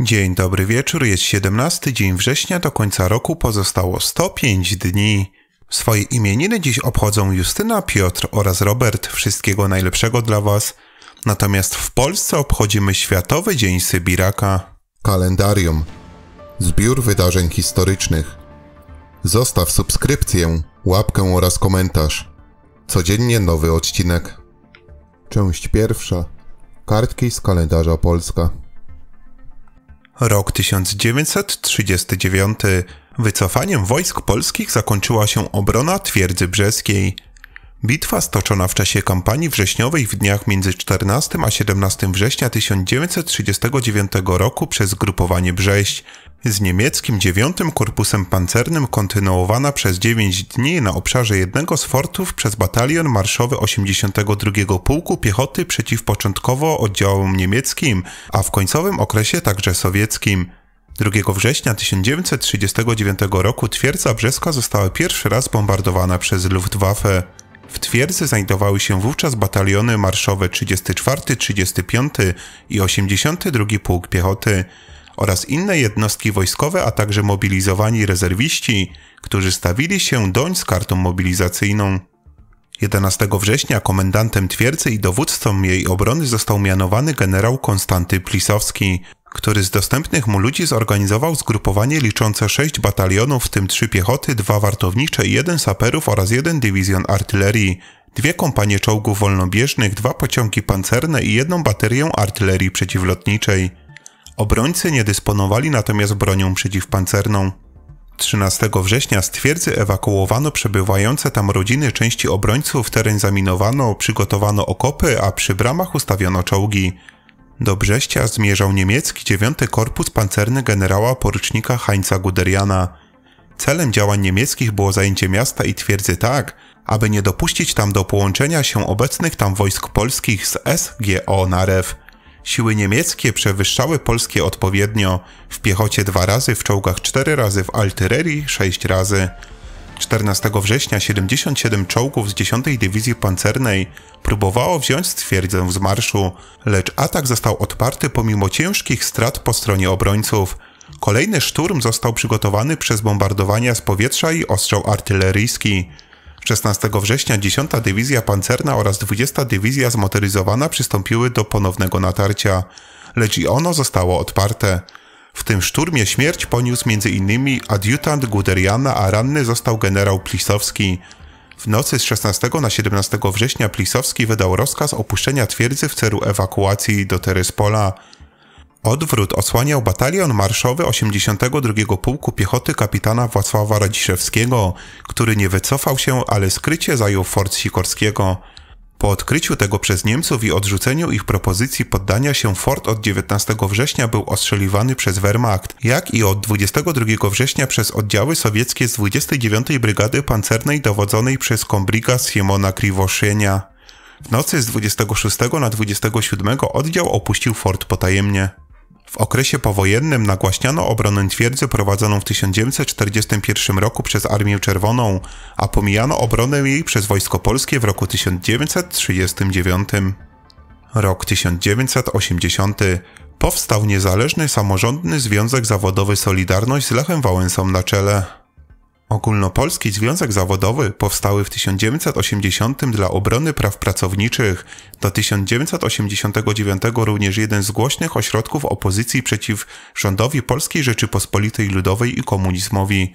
Dzień dobry wieczór, jest 17 dzień września, do końca roku pozostało 105 dni. Swoje imieniny dziś obchodzą Justyna, Piotr oraz Robert. Wszystkiego najlepszego dla Was. Natomiast w Polsce obchodzimy Światowy Dzień Sybiraka. Kalendarium. Zbiór wydarzeń historycznych. Zostaw subskrypcję, łapkę oraz komentarz. Codziennie nowy odcinek. Część pierwsza. Kartki z kalendarza Polska. Rok 1939. Wycofaniem wojsk polskich zakończyła się obrona twierdzy brzeskiej. Bitwa stoczona w czasie kampanii wrześniowej w dniach między 14 a 17 września 1939 roku przez grupowanie Brześć z niemieckim 9 Korpusem Pancernym kontynuowana przez 9 dni na obszarze jednego z fortów przez batalion marszowy 82 Pułku Piechoty przeciw początkowo oddziałom niemieckim, a w końcowym okresie także sowieckim. 2 września 1939 roku twierdza Brzeska została pierwszy raz bombardowana przez Luftwaffe. W twierdzy znajdowały się wówczas bataliony marszowe 34, 35 i 82 Pułk Piechoty oraz inne jednostki wojskowe, a także mobilizowani rezerwiści, którzy stawili się doń z kartą mobilizacyjną. 11 września komendantem twierdzy i dowódcą jej obrony został mianowany generał Konstanty Plisowski, który z dostępnych mu ludzi zorganizował zgrupowanie liczące 6 batalionów, w tym 3 piechoty, 2 wartownicze, i 1 saperów oraz 1 dywizjon artylerii, dwie kompanie czołgów wolnobieżnych, dwa pociągi pancerne i jedną baterię artylerii przeciwlotniczej. Obrońcy nie dysponowali natomiast bronią przeciwpancerną. 13 września z twierdzy ewakuowano przebywające tam rodziny części obrońców, teren zaminowano, przygotowano okopy, a przy bramach ustawiono czołgi. Do Brześcia zmierzał niemiecki 9 Korpus Pancerny generała porucznika Heinza Guderiana. Celem działań niemieckich było zajęcie miasta i twierdzy tak, aby nie dopuścić tam do połączenia się obecnych tam wojsk polskich z SGO Narew. Siły niemieckie przewyższały polskie odpowiednio, w piechocie dwa razy, w czołgach cztery razy, w artylerii sześć razy. 14 września 77 czołgów z 10 Dywizji Pancernej próbowało wziąć twierdzę z marszu, lecz atak został odparty pomimo ciężkich strat po stronie obrońców. Kolejny szturm został przygotowany przez bombardowania z powietrza i ostrzał artyleryjski. 16 września 10 Dywizja Pancerna oraz 20 Dywizja Zmotoryzowana przystąpiły do ponownego natarcia, lecz i ono zostało odparte. W tym szturmie śmierć poniósł m.in. adiutant Guderiana, a ranny został generał Plisowski. W nocy z 16 na 17 września Plisowski wydał rozkaz opuszczenia twierdzy w celu ewakuacji do Teryspola. Odwrót osłaniał batalion marszowy 82 Pułku Piechoty kapitana Wacława Radziszewskiego, który nie wycofał się, ale skrycie zajął fort Sikorskiego. Po odkryciu tego przez Niemców i odrzuceniu ich propozycji poddania się fort od 19 września był ostrzeliwany przez Wehrmacht, jak i od 22 września przez oddziały sowieckie z 29 Brygady Pancernej dowodzonej przez kombriga Siemona Kriwoszynia. W nocy z 26 na 27 oddział opuścił fort potajemnie. W okresie powojennym nagłaśniano obronę twierdzy prowadzoną w 1941 roku przez Armię Czerwoną, a pomijano obronę jej przez Wojsko Polskie w roku 1939. Rok 1980 powstał niezależny samorządny Związek Zawodowy Solidarność z Lechem Wałęsą na czele. Ogólnopolski Związek Zawodowy powstały w 1980 dla obrony praw pracowniczych, do 1989 również jeden z głośnych ośrodków opozycji przeciw rządowi Polskiej Rzeczypospolitej Ludowej i komunizmowi.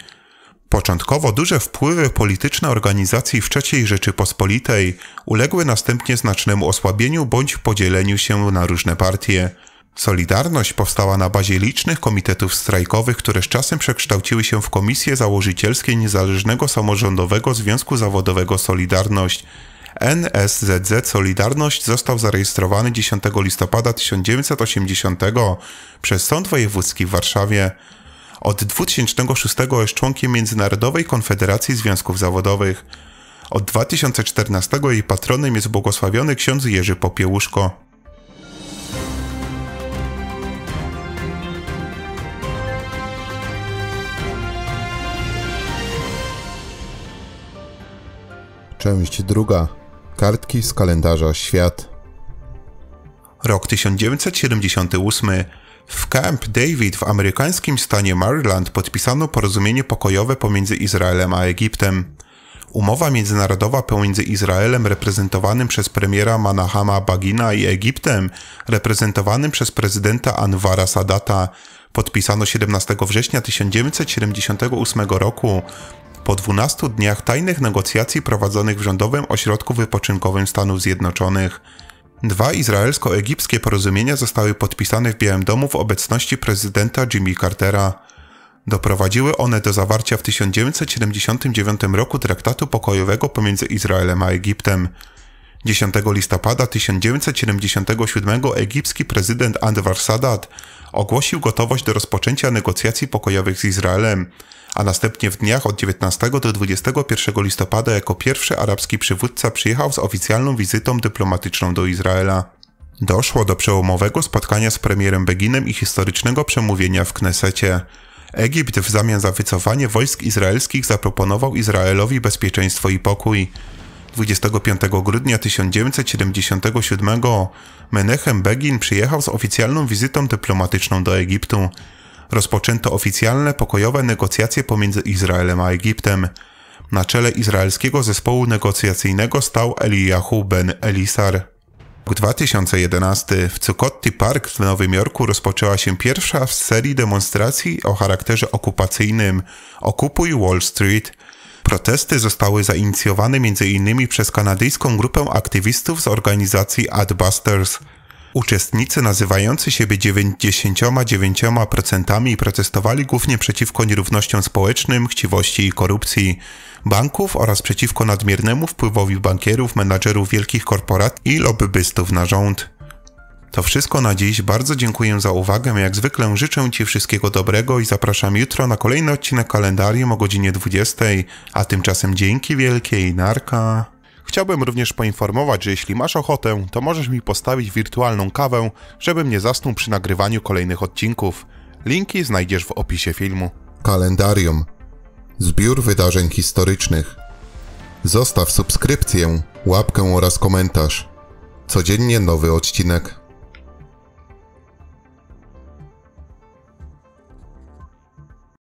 Początkowo duże wpływy polityczne organizacji w III Rzeczypospolitej uległy następnie znacznemu osłabieniu bądź podzieleniu się na różne partie. Solidarność powstała na bazie licznych komitetów strajkowych, które z czasem przekształciły się w komisje założycielskie Niezależnego Samorządowego Związku Zawodowego Solidarność. NSZZ Solidarność został zarejestrowany 10 listopada 1980 przez Sąd Wojewódzki w Warszawie. Od 2006 jest członkiem Międzynarodowej Konfederacji Związków Zawodowych. Od 2014 jej patronem jest błogosławiony ksiądz Jerzy Popiełuszko. Część druga. Kartki z kalendarza Świat. Rok 1978. W Camp David w amerykańskim stanie Maryland podpisano porozumienie pokojowe pomiędzy Izraelem a Egiptem. Umowa międzynarodowa pomiędzy Izraelem reprezentowanym przez premiera Manahama Bagina i Egiptem reprezentowanym przez prezydenta Anwara Sadata podpisano 17 września 1978 roku po 12 dniach tajnych negocjacji prowadzonych w Rządowym Ośrodku Wypoczynkowym Stanów Zjednoczonych, dwa izraelsko-egipskie porozumienia zostały podpisane w Białym Domu w obecności prezydenta Jimmy Cartera. Doprowadziły one do zawarcia w 1979 roku traktatu pokojowego pomiędzy Izraelem a Egiptem, 10 listopada 1977 egipski prezydent Anwar Sadat ogłosił gotowość do rozpoczęcia negocjacji pokojowych z Izraelem, a następnie w dniach od 19 do 21 listopada jako pierwszy arabski przywódca przyjechał z oficjalną wizytą dyplomatyczną do Izraela. Doszło do przełomowego spotkania z premierem Beginem i historycznego przemówienia w Knesecie. Egipt w zamian za wycofanie wojsk izraelskich zaproponował Izraelowi bezpieczeństwo i pokój. 25 grudnia 1977 Menechem Begin przyjechał z oficjalną wizytą dyplomatyczną do Egiptu. Rozpoczęto oficjalne pokojowe negocjacje pomiędzy Izraelem a Egiptem. Na czele izraelskiego zespołu negocjacyjnego stał Eliyahu ben Elisar. W 2011 w Cukotti Park w Nowym Jorku rozpoczęła się pierwsza w serii demonstracji o charakterze okupacyjnym Okupuj Wall Street – Protesty zostały zainicjowane m.in. przez kanadyjską grupę aktywistów z organizacji Adbusters. Uczestnicy nazywający siebie 99% protestowali głównie przeciwko nierównościom społecznym, chciwości i korupcji banków oraz przeciwko nadmiernemu wpływowi bankierów, menadżerów wielkich korporacji i lobbystów na rząd. To wszystko na dziś. Bardzo dziękuję za uwagę. Jak zwykle życzę Ci wszystkiego dobrego i zapraszam jutro na kolejny odcinek kalendarium o godzinie 20. A tymczasem dzięki wielkiej narka. Chciałbym również poinformować, że jeśli masz ochotę, to możesz mi postawić wirtualną kawę, żebym nie zasnął przy nagrywaniu kolejnych odcinków. Linki znajdziesz w opisie filmu. Kalendarium. Zbiór wydarzeń historycznych. Zostaw subskrypcję, łapkę oraz komentarz. Codziennie nowy odcinek.